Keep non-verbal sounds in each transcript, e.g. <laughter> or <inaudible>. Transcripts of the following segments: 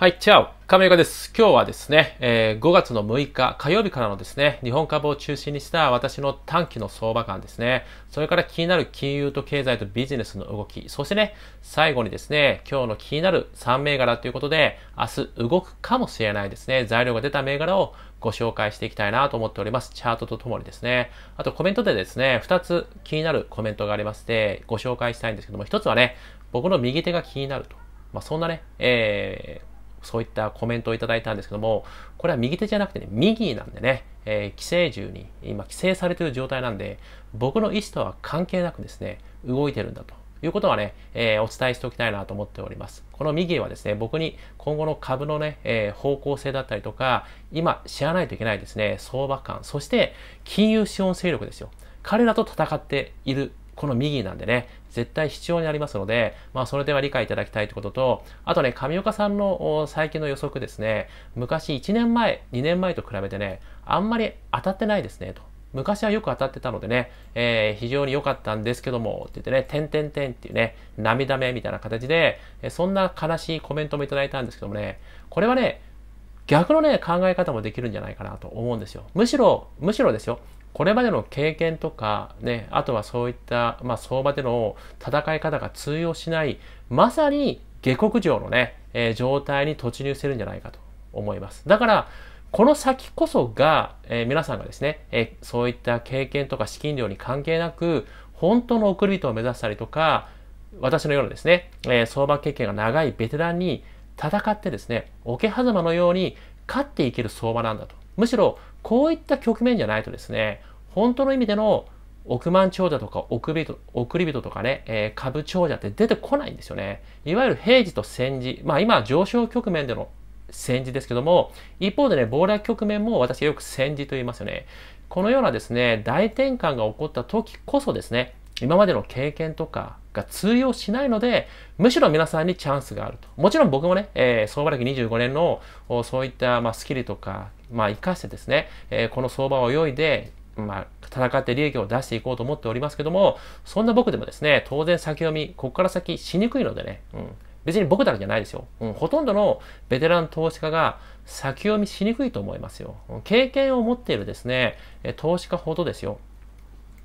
はい、チャオ亀岡です。今日はですね、えー、5月の6日火曜日からのですね、日本株を中心にした私の短期の相場感ですね、それから気になる金融と経済とビジネスの動き、そしてね、最後にですね、今日の気になる3銘柄ということで、明日動くかもしれないですね、材料が出た銘柄をご紹介していきたいなと思っております。チャートとともにですね。あとコメントでですね、2つ気になるコメントがありまして、ご紹介したいんですけども、1つはね、僕の右手が気になると。まあ、そんなね、えー、そういったコメントをいただいたんですけども、これは右手じゃなくてね、右なんでね、えー、寄生獣に今寄生されている状態なんで、僕の意思とは関係なくですね、動いてるんだと。いうことはね、えー、お伝えしておきたいなと思っております。この右はですね、僕に今後の株のね、えー、方向性だったりとか、今知らないといけないですね、相場感、そして金融資本勢力ですよ。彼らと戦っているこの右なんでね、絶対必要になりますので、まあ、その点は理解いただきたいということと、あとね、上岡さんの最近の予測ですね、昔1年前、2年前と比べてね、あんまり当たってないですね、と。昔はよく当たってたのでね、えー、非常に良かったんですけども、って言ってね、ててんんてんっていうね、涙目みたいな形で、そんな悲しいコメントもいただいたんですけどもね、これはね、逆のね、考え方もできるんじゃないかなと思うんですよ。むしろ、むしろですよ。これまでの経験とか、ね、あとはそういった、まあ、相場での戦い方が通用しない、まさに下克上のね、えー、状態に突入してるんじゃないかと思います。だから、この先こそが、えー、皆さんがですね、えー、そういった経験とか資金量に関係なく、本当の送り人を目指したりとか、私のようなですね、えー、相場経験が長いベテランに戦ってですね、桶狭間のように勝っていける相場なんだと。むしろこういった局面じゃないとですね、本当の意味での億万長者とか億人送り人とかね、えー、株長者って出てこないんですよね。いわゆる平時と戦時、まあ今は上昇局面での戦時ですけども、一方でね、暴落局面も私よく戦時と言いますよね。このようなですね、大転換が起こった時こそですね、今までの経験とかが通用しないので、むしろ皆さんにチャンスがあると。もちろん僕もね、えー、相場歴25年のそういった、まあ、スキルとかまあ、生かしてですね、えー、この相場を泳いで、まあ、戦って利益を出していこうと思っておりますけども、そんな僕でもですね、当然先読み、ここから先しにくいのでね、うん、別に僕だけじゃないですよ、うん。ほとんどのベテラン投資家が先読みしにくいと思いますよ。経験を持っているですね、投資家ほどですよ。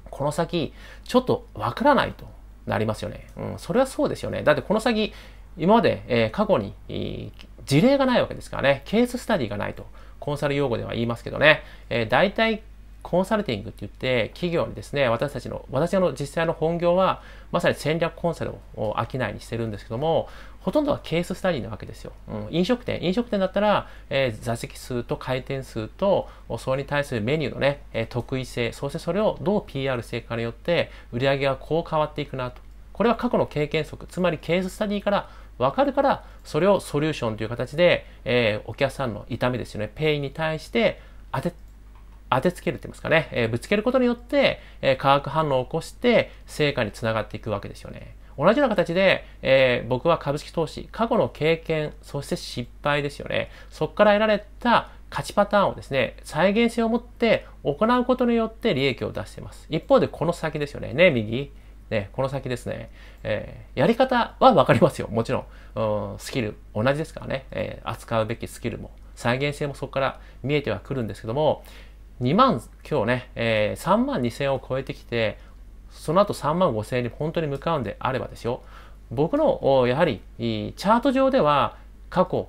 この先、ちょっとわからないとなりますよね。うん、それはそうですよね。だってこの先、今まで、えー、過去に、えー事例がないわけですからね、ケーススタディがないと、コンサル用語では言いますけどね、えー、大体コンサルティングって言って、企業にですね、私たちの、私の実際の本業は、まさに戦略コンサルを商いにしてるんですけども、ほとんどはケーススタディなわけですよ。うん、飲食店、飲食店だったら、えー、座席数と回転数と、それに対するメニューのね、えー、得意性、そしてそれをどう PR していくかによって、売り上げがこう変わっていくなと。これは過去の経験則、つまりケーススタディから分かるから、それをソリューションという形で、えー、お客さんの痛みですよね、ペインに対して当て、当てつけるって言いますかね、えー、ぶつけることによって、えー、化学反応を起こして、成果につながっていくわけですよね。同じような形で、えー、僕は株式投資、過去の経験、そして失敗ですよね。そこから得られた価値パターンをですね、再現性を持って行うことによって利益を出しています。一方でこの先ですよね。ね、右。ね、この先ですね、えー、やり方は分かりますよ。もちろん、スキル、同じですからね、えー、扱うべきスキルも、再現性もそこから見えてはくるんですけども、2万、今日ね、えー、3万2千を超えてきて、その後3万5千円に本当に向かうんであればですよ、僕の、やはり、チャート上では、過去、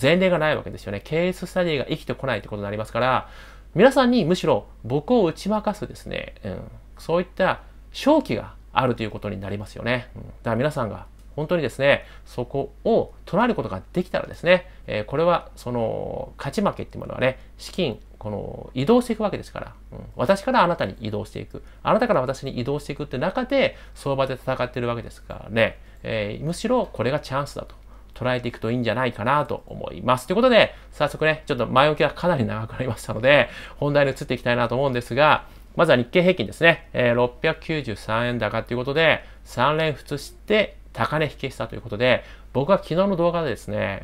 前例がないわけですよね。ケーススタディが生きてこないってことになりますから、皆さんにむしろ僕を打ち負かすですね、うん、そういった勝機があるということになりますよね。うん、だから皆さんが本当にですね、そこを捉えることができたらですね、えー、これはその勝ち負けっていうものはね、資金、この移動していくわけですから、うん、私からあなたに移動していく、あなたから私に移動していくって中で相場で戦ってるわけですからね、えー、むしろこれがチャンスだと捉えていくといいんじゃないかなと思います。ということで、早速ね、ちょっと前置きがかなり長くなりましたので、本題に移っていきたいなと思うんですが、まずは日経平均ですね、えー、693円高ということで、3連普通して高値引けしたということで、僕は昨日の動画でですね、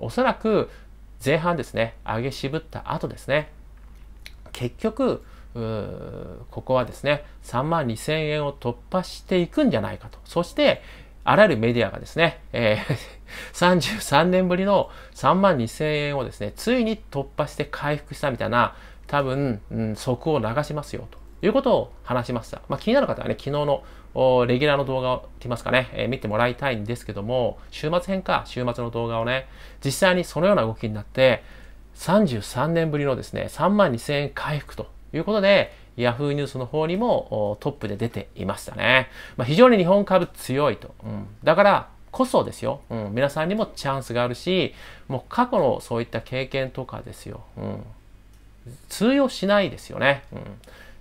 うん、おそらく前半ですね、上げ渋った後ですね、結局、ここはですね、3万2000円を突破していくんじゃないかと。そして、あらゆるメディアがですね、えー、33 <laughs> 年ぶりの3万2000円をですね、ついに突破して回復したみたいな、多分、うん、速を流しますよということを話しました。まあ、気になる方はね、昨日のレギュラーの動画をと言いますかね、えー、見てもらいたいんですけども、週末編か、週末の動画をね、実際にそのような動きになって、33年ぶりのですね、3万2000円回復ということで、Yahoo ニュースの方にもトップで出ていましたね。まあ、非常に日本株強いと。うん、だからこそですよ、うん、皆さんにもチャンスがあるし、もう過去のそういった経験とかですよ。うん通用しないですよね。うん。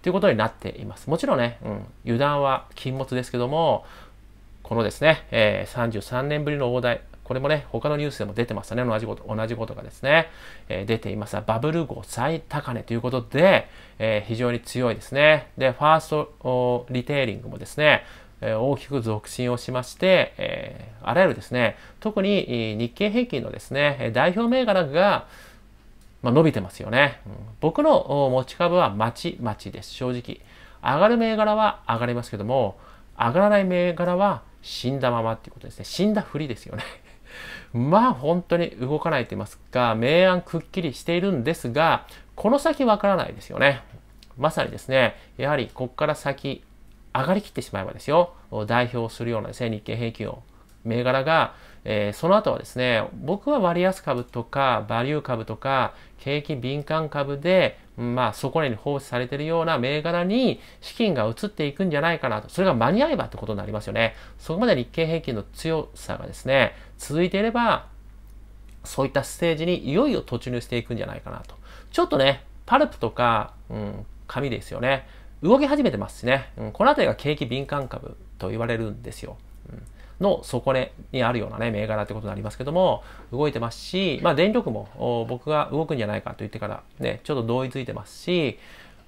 ということになっています。もちろんね、うん、油断は禁物ですけども、このですね、えー、33年ぶりの大台、これもね、他のニュースでも出てましたね。同じこと、同じことがですね、えー、出ていますバブル後最高値ということで、えー、非常に強いですね。で、ファーストリテイリングもですね、え大きく続進をしまして、えあらゆるですね、特に日経平均のですね、代表銘柄が、まあ、伸びてますよね、うん、僕の持ち株はまちまちです、正直。上がる銘柄は上がりますけども、上がらない銘柄は死んだままっていうことですね。死んだふりですよね。<laughs> まあ本当に動かないと言いますか、明暗くっきりしているんですが、この先わからないですよね。まさにですね、やはりここから先、上がりきってしまえばですよ、代表するようなですね、日経平均を銘柄が、えー、その後はですね、僕は割安株とか、バリュー株とか、景気敏感株で、まあ、そこらに放置されているような銘柄に資金が移っていくんじゃないかなと。それが間に合えばってことになりますよね。そこまで日経平均の強さがですね、続いていれば、そういったステージにいよいよ突入していくんじゃないかなと。ちょっとね、パルプとか、うん、紙ですよね。動き始めてますしね。うん、この辺りが景気敏感株と言われるんですよ。うんの底値にあるようなね、銘柄ってことになりますけども、動いてますし、まあ電力も僕が動くんじゃないかと言ってからね、ちょっと同意づいてますし、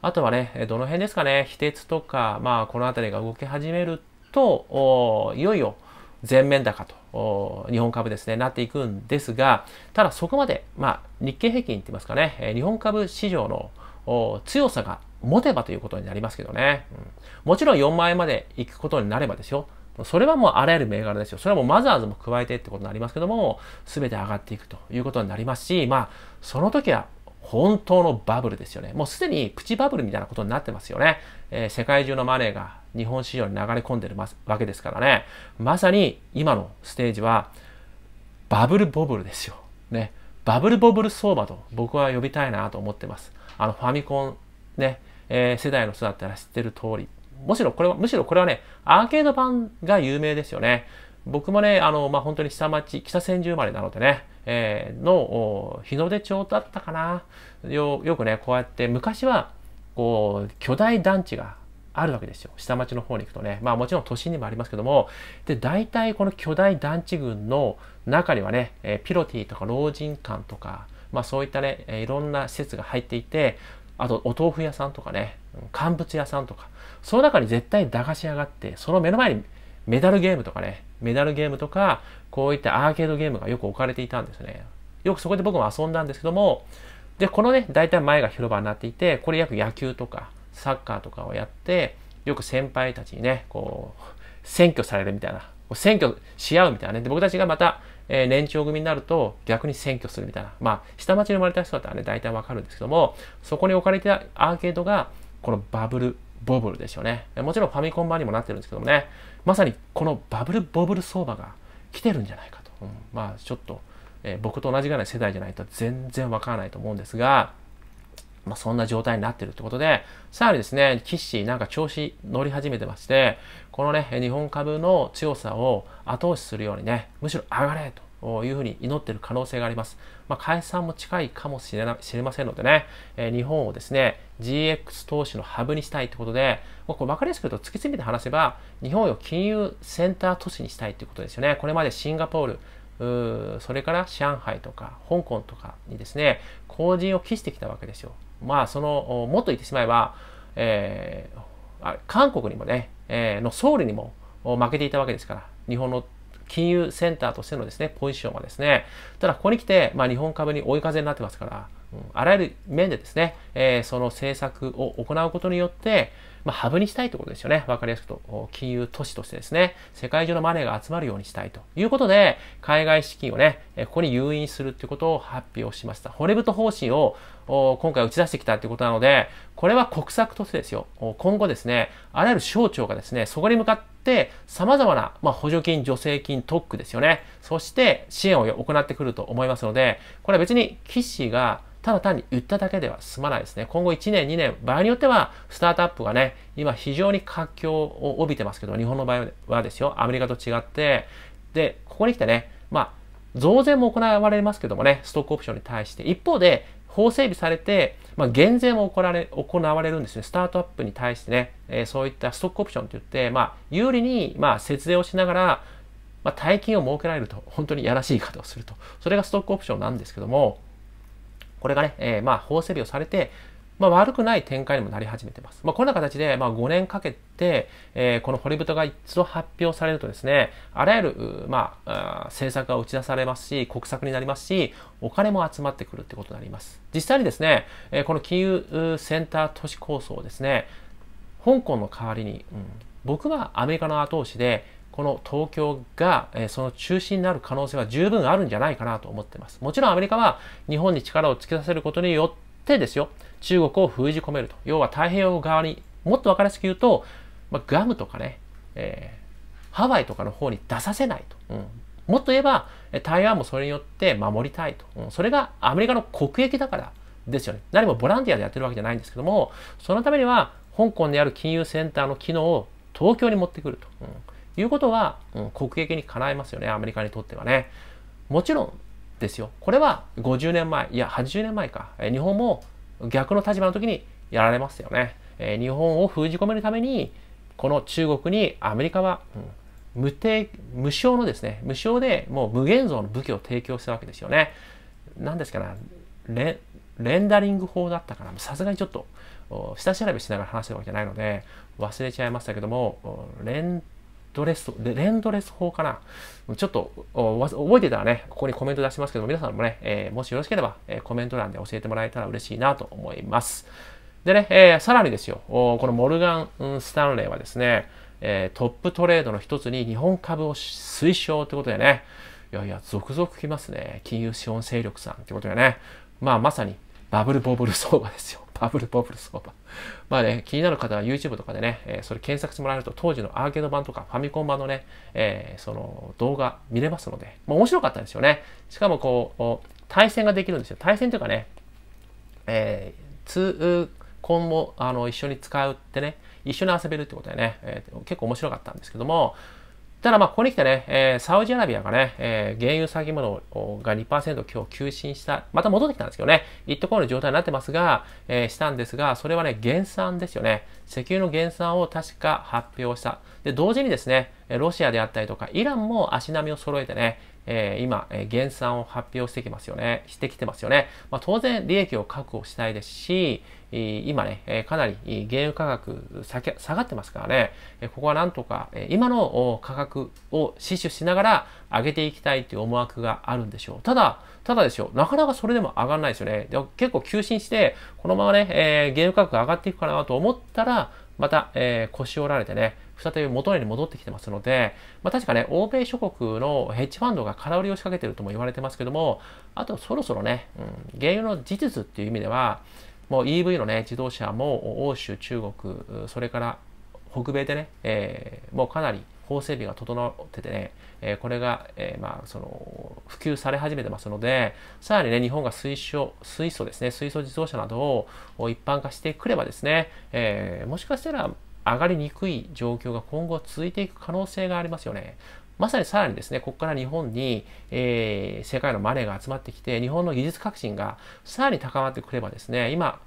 あとはね、どの辺ですかね、非鉄とか、まあこの辺りが動き始めると、いよいよ全面高と、日本株ですね、なっていくんですが、ただそこまで、まあ日経平均って言いますかね、日本株市場の強さが持てばということになりますけどね。うん、もちろん4万円まで行くことになればですよ。それはもうあらゆる銘柄ですよ。それはもうマザーズも加えてってことになりますけども、すべて上がっていくということになりますし、まあ、その時は本当のバブルですよね。もうすでにプチバブルみたいなことになってますよね。えー、世界中のマネーが日本市場に流れ込んでるわけですからね。まさに今のステージはバブルボブルですよ。ね。バブルボブル相場と僕は呼びたいなと思ってます。あのファミコンね、えー、世代の人だったら知ってる通り、むしろこれは、むしろこれはね、アーケード版が有名ですよね。僕もね、あの、まあ、本当に下町、北千住生まれなのでね、えー、の、日の出町だったかな。よ、よくね、こうやって昔は、こう、巨大団地があるわけですよ。下町の方に行くとね。まあもちろん都心にもありますけども、で、大体この巨大団地群の中にはね、えピロティとか老人館とか、まあそういったね、えいろんな施設が入っていて、あとお豆腐屋さんとかね、乾物屋さんとか、その中に絶対駄菓子屋があって、その目の前にメダルゲームとかね、メダルゲームとか、こういったアーケードゲームがよく置かれていたんですね。よくそこで僕も遊んだんですけども、で、このね、大体前が広場になっていて、これ約野球とか、サッカーとかをやって、よく先輩たちにね、こう、選挙されるみたいな、選挙し合うみたいなね。で、僕たちがまた、えー、年長組になると逆に選挙するみたいな。まあ、下町に生まれた人だったらね、大体わかるんですけども、そこに置かれてたアーケードが、このバブルボブルでしょうね。もちろんファミコン版にもなってるんですけどもね、まさにこのバブルボブル相場が来てるんじゃないかと。うん、まあちょっと、えー、僕と同じぐらいの世代じゃないと全然わからないと思うんですが、まあ、そんな状態になってるってことで、さらにですね、キッシーなんか調子乗り始めてまして、このね、日本株の強さを後押しするようにね、むしろ上がれと。いうふうに祈っている可能性があります。まあ、解散も近いかもしれな知れませんのでね、えー、日本をですね、GX 投資のハブにしたいということで、まあ、これ分かりやすく言うと突き詰めて話せば、日本を金融センター都市にしたいということですよね。これまでシンガポール、うそれから上海とか香港とかにですね、後陣を期してきたわけですよ。まあ、その、もっと言ってしまえば、えー、韓国にもね、えー、のソウルにも負けていたわけですから、日本の金融センターとしてのですね、ポジションはですね、ただここに来て、まあ、日本株に追い風になってますから、うん、あらゆる面でですね、えー、その政策を行うことによって、まあ、ハブにしたいってことですよね。わかりやすくと、金融都市としてですね、世界中のマネーが集まるようにしたいということで、海外資金をね、ここに誘引するっいうことを発表しました。骨太方針を今回打ち出してきたっいうことなので、これは国策としてですよ。今後ですね、あらゆる省庁がですね、そこに向かって、様々な、ま補助金、助成金、特区ですよね。そして支援を行ってくると思いますので、これは別に岸がただ単に言っただけでは済まないですね。今後1年、2年、場合によっては、スタートアップがね、今非常に活況を帯びてますけど、日本の場合はですよ、アメリカと違って、で、ここに来てね、まあ、増税も行われますけどもね、ストックオプションに対して、一方で、法整備されて、まあ、減税も行われ行われるんですね。スタートアップに対してね、えー、そういったストックオプションといって、まあ、有利に、まあ、節税をしながら、まあ、大金を設けられると、本当にやらしい言い方をすると。それがストックオプションなんですけども、これがね、えー、まあ法整備をされて、まあ、悪くない展開にもなり始めてます。まあ、こんな形で、まあ、5年かけて、えー、この堀太が一度発表されるとですね、あらゆる、まあ、政策が打ち出されますし、国策になりますし、お金も集まってくるってことになります。実際にですね、えー、この金融センター都市構想をですね、香港の代わりに、うん、僕はアメリカの後押しで、この東京が、えその中心になる可能性は十分あるんじゃないかなと思ってます。もちろんアメリカは日本に力をつけさせることによってですよ、中国を封じ込めると。要は太平洋側にもっと分かりやすく言うと、まあ、ガムとかね、えー、ハワイとかの方に出させないと。うんもっと言えば、台湾もそれによって守りたいと。うん、それがアメリカの国益だからですよね。何もボランティアでやってるわけじゃないんですけども、そのためには、香港にある金融センターの機能を東京に持ってくると。うんいうことは、うん、国益にかないますよね、アメリカにとってはね。もちろんですよ。これは50年前、いや80年前か、え日本も逆の立場の時にやられますよね。え日本を封じ込めるために、この中国にアメリカは、うん無定無償のですね、無償でもう無限像の武器を提供したわけですよね。何ですかね、レンダリング法だったから、さすがにちょっと下調べしながら話してるわけじゃないので、忘れちゃいましたけども、レンドレス、レンドレス法かなちょっと覚えてたらね、ここにコメント出しますけど皆さんもね、えー、もしよろしければ、えー、コメント欄で教えてもらえたら嬉しいなと思います。でね、えー、さらにですよ、このモルガン・スタンレーはですね、えトップトレードの一つに日本株を推奨ってことでね、いやいや、続々来ますね。金融資本勢力さんっいうことでね、まあまさにバブルボブル相場ですよ。パブルボブル相場。まあね、気になる方は YouTube とかでね、えー、それ検索してもらえると、当時のアーケード版とかファミコン版のね、えー、その動画見れますので、まあ、面白かったですよね。しかもこう、対戦ができるんですよ。対戦というかね、えー、通、今もあの一緒に使うってね、一緒に遊べるってことでね、えー、結構面白かったんですけども、ただまここに来てね、えー、サウジアラビアがね、えー、原油先物が2%今日急進した、また戻ってきたんですけどね、一ットコの状態になってますが、えー、したんですが、それはね、減産ですよね。石油の減産を確か発表した。で、同時にですね、ロシアであったりとか、イランも足並みを揃えてね、えー、今、えー、減産を発表してきますよね、してきてますよね。まあ、当然、利益を確保したいですし、今ね、えかなり原油価格下がってますからね、えここはなんとか、え今の価格を死守しながら上げていきたいという思惑があるんでしょう。ただ、ただですよ、なかなかそれでも上がらないですよね。で結構急進して、このままね、えー、原油価格が上がっていくかなと思ったら、また、えー、腰折られてね、再び元に戻ってきてますので、まあ、確かね、欧米諸国のヘッジファンドが空売りを仕掛けてるとも言われてますけども、あとそろそろね、うん、原油の事実っていう意味では、もう EV のね、自動車も欧州、中国、それから北米でね、えー、もうかなり法整備が整っててね、えー、これが、えー、まあ、その、普及され始めてますので、さらにね、日本が水素、水素ですね、水素自動車などを一般化してくればですね、えもしかしたら、上がりにくい状況が今後続いていく可能性がありますよね。まさにさらにですね、ここから日本に、えー、世界のマネーが集まってきて、日本の技術革新がさらに高まってくればですね、今、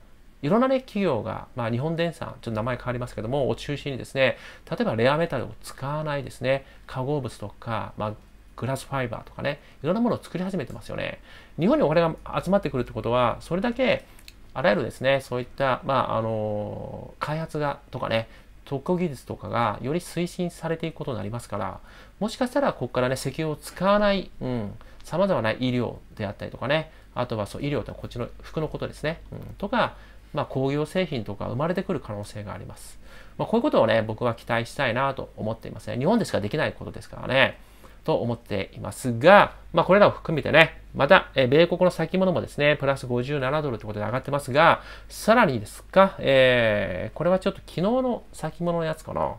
いろんなね、企業が、まあ、日本電産、ちょっと名前変わりますけども、を中心にですね、例えばレアメタルを使わないですね、化合物とか、まあ、グラスファイバーとかね、いろんなものを作り始めてますよね。日本にお金が集まってくるってことは、それだけ、あらゆるですね、そういった、まあ、あのー、開発が、とかね、特許技術とかがより推進されていくことになりますから、もしかしたらここからね、石油を使わない、うん、様々な医療であったりとかね、あとはそう医療とはこっちの服のことですね、うん、とか、まあ、工業製品とか生まれてくる可能性があります。まあ、こういうことをね、僕は期待したいなと思っていますね。日本でしかできないことですからね。と思っていますが、まあ、これらを含めてね、また、え米国の先物もですね、プラス57ドルってことで上がってますが、さらにですか、えー、これはちょっと昨日の先物のやつかな。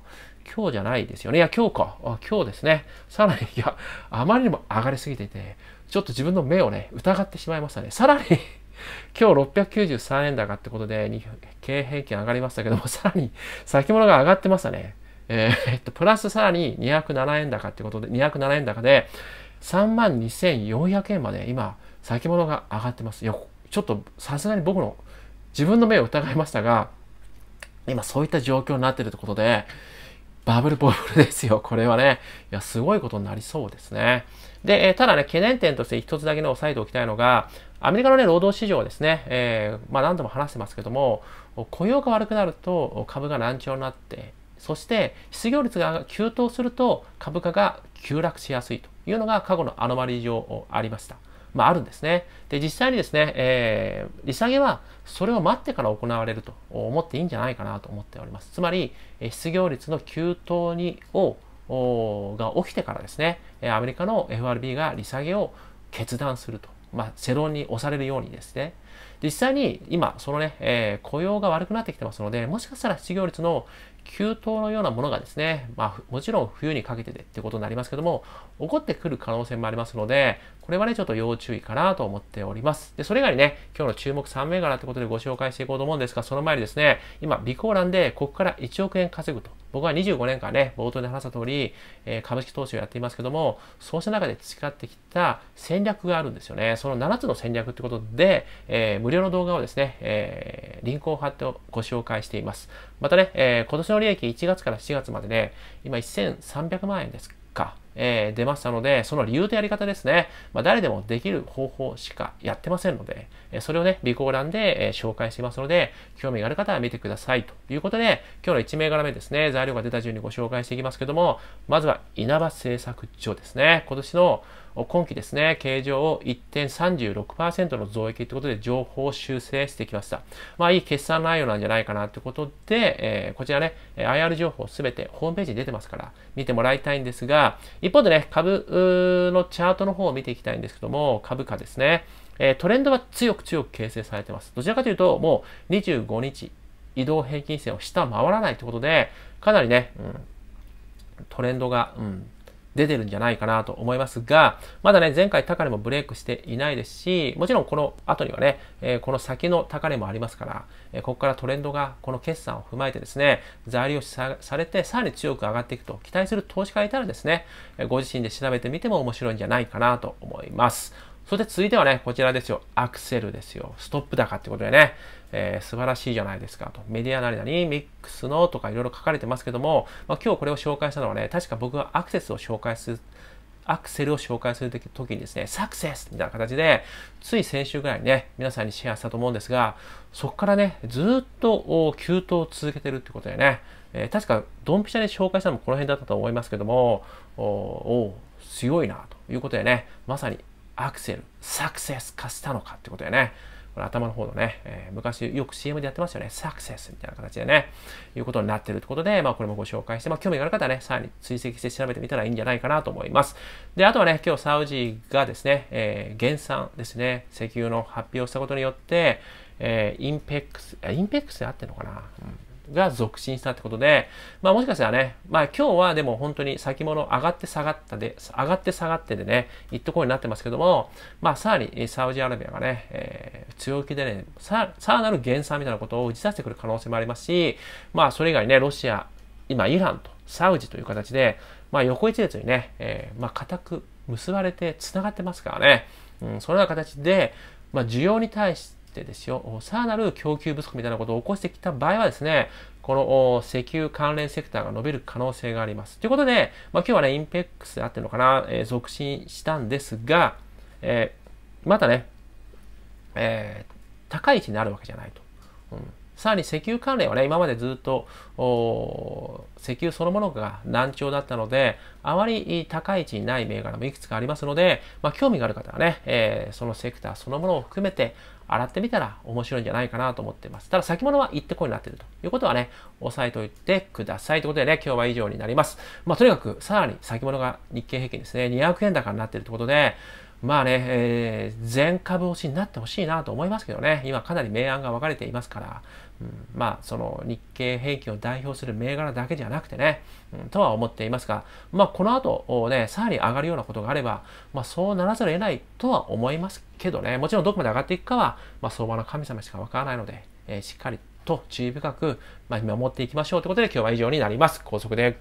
今日じゃないですよね。いや、今日か。今日ですね。さらに、いや、あまりにも上がりすぎてて、ちょっと自分の目をね、疑ってしまいましたね。さらに今日693円高ってことで、経平均上がりましたけども、さらに先物が上がってましたね。えー、っと、プラスさらに207円高ってことで、207円高で、32,400円まで今、先物が上がってます。いや、ちょっとさすがに僕の、自分の目を疑いましたが、今そういった状況になってるってことで、バブルボブルですよ。これはね、いや、すごいことになりそうですね。で、えただね、懸念点として一つだけね、押さえておきたいのが、アメリカのね、労働市場ですね、えー、まあ何度も話してますけども、雇用が悪くなると株が難聴になってそして失業率が急騰すると株価が急落しやすいというのが過去のアノマリ上ありました。まあ、あるんですね。で、実際にですね、えー、利下げはそれを待ってから行われると思っていいんじゃないかなと思っております。つまり、失業率の急騰にをが起きてからですね、アメリカの FRB が利下げを決断すると。まあ、世論に押されるようにですね。実際に今、そのね、えー、雇用が悪くなってきてますので、もしかしたら失業率の、急騰のようなものがですね、まあ、もちろん冬にかけてでってことになりますけども、起こってくる可能性もありますので、これはね、ちょっと要注意かなと思っております。で、それ以外にね、今日の注目3銘柄ってことでご紹介していこうと思うんですが、その前にですね、今、備考欄でここから1億円稼ぐと。僕は25年間ね、冒頭で話した通り、えー、株式投資をやっていますけども、そうした中で培ってきた戦略があるんですよね。その7つの戦略ってことで、えー、無料の動画をですね、えー、リンクを貼ってご紹介しています。またね、え今年の利益1月から7月までね、今1300万円ですか。えー、出ましたので、その理由とやり方ですね、まあ、誰でもできる方法しかやってませんので、えそれをね、備考欄で、え紹介していますので、興味がある方は見てください。ということで、今日の1銘柄目ですね、材料が出た順にご紹介していきますけども、まずは稲葉製作所ですね、今年の今期ですね、形状を1.36%の増益ということで、情報修正してきました。まあ、いい決算内容なんじゃないかなということで、えー、こちらね、IR 情報すべてホームページに出てますから、見てもらいたいんですが、一方でね、株のチャートの方を見ていきたいんですけども、株価ですね、えー、トレンドは強く強く形成されてます。どちらかというと、もう25日、移動平均線を下回らないということで、かなりね、うん、トレンドが、うん、出てるんじゃないかなと思いますが、まだね、前回高値もブレイクしていないですし、もちろんこの後にはね、えー、この先の高値もありますから、えー、ここからトレンドがこの決算を踏まえてですね、材料さされてさらに強く上がっていくと期待する投資家がいたらですね、ご自身で調べてみても面白いんじゃないかなと思います。そして続いてはね、こちらですよ。アクセルですよ。ストップ高ってことでね、えー、素晴らしいじゃないですかと。メディアなりなり、ミックスのとかいろいろ書かれてますけども、まあ、今日これを紹介したのはね、確か僕がアクセスを紹介する、アクセルを紹介するときにですね、サクセスみたいな形で、つい先週ぐらいにね、皆さんにシェアしたと思うんですが、そこからね、ずっと急騰を続けてるってことでね、えー、確かドンピシャで紹介したのもこの辺だったと思いますけども、おお強いなということでね、まさにアクセル、サクセス化したのかってことやね。これ頭の方のね、えー、昔よく CM でやってますよね。サクセスみたいな形でね、いうことになってるってことで、まあこれもご紹介して、まあ興味がある方はね、さらに追跡して調べてみたらいいんじゃないかなと思います。で、あとはね、今日サウジがですね、えー、減産ですね、石油の発表をしたことによって、えー、インペックス、インペックスで合ってるのかな、うんが続伸したってことで、まあもしかしたらね、まあ今日はでも本当に先物上がって下がったで、上がって下がってでね、いっとこうになってますけども、まあさらにサウジアラビアがね、えー、強気でねさ、らなる減産みたいなことを打ち出してくる可能性もありますし、まあそれ以外ね、ロシア、今イランとサウジという形で、まあ横一列にね、えー、まあ固く結ばれて繋がってますからね、うん、そのような形で、まあ需要に対して、てですよ、さらなる供給不足みたいなことを起こしてきた場合はですね、この石油関連セクターが伸びる可能性があります。ということで、まあ、今日はね、インペックスであってるのかな、えー、促進したんですが、えー、またね、えー、高い位置になるわけじゃないと。うんさらに石油関連はね、今までずっと石油そのものが難聴だったので、あまり高い位置にない銘柄もいくつかありますので、まあ、興味がある方はね、えー、そのセクターそのものを含めて、洗ってみたら面白いんじゃないかなと思っています。ただ先物は行ってこいになっているということはね、押さえておいてください。ということでね、今日は以上になります。まあとにかくさらに先物が日経平均ですね、200円高になっているということで、まあね、えー、全株推しになってほしいなと思いますけどね、今かなり明暗が分かれていますから、うん、まあその日経平均を代表する銘柄だけじゃなくてね、うん、とは思っていますが、まあこの後ね、さらに上がるようなことがあれば、まあそうならざるを得ないとは思いますけどね、もちろんどこまで上がっていくかは、まあ相場の神様しか分からないので、えー、しっかりと注意深く、まあ、見守っていきましょうということで今日は以上になります。高速で